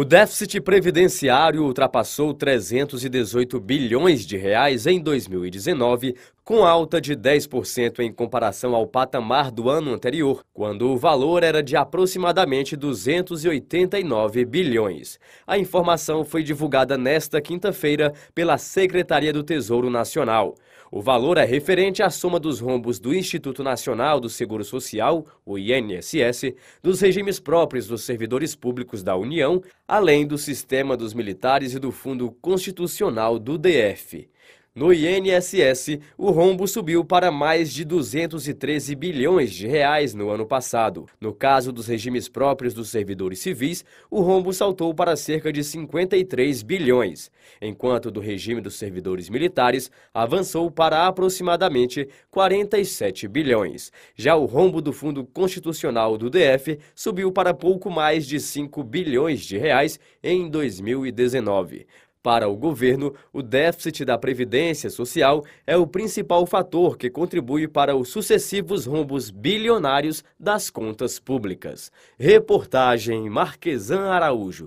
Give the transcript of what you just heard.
O déficit previdenciário ultrapassou 318 bilhões de reais em 2019 com alta de 10% em comparação ao patamar do ano anterior, quando o valor era de aproximadamente 289 bilhões. A informação foi divulgada nesta quinta-feira pela Secretaria do Tesouro Nacional. O valor é referente à soma dos rombos do Instituto Nacional do Seguro Social, o INSS, dos regimes próprios dos servidores públicos da União, além do sistema dos militares e do Fundo Constitucional do DF. No INSS, o rombo subiu para mais de 213 bilhões de reais no ano passado. No caso dos regimes próprios dos servidores civis, o rombo saltou para cerca de 53 bilhões, enquanto do regime dos servidores militares avançou para aproximadamente 47 bilhões. Já o rombo do Fundo Constitucional do DF subiu para pouco mais de 5 bilhões de reais em 2019. Para o governo, o déficit da Previdência Social é o principal fator que contribui para os sucessivos rombos bilionários das contas públicas. Reportagem Marquesan Araújo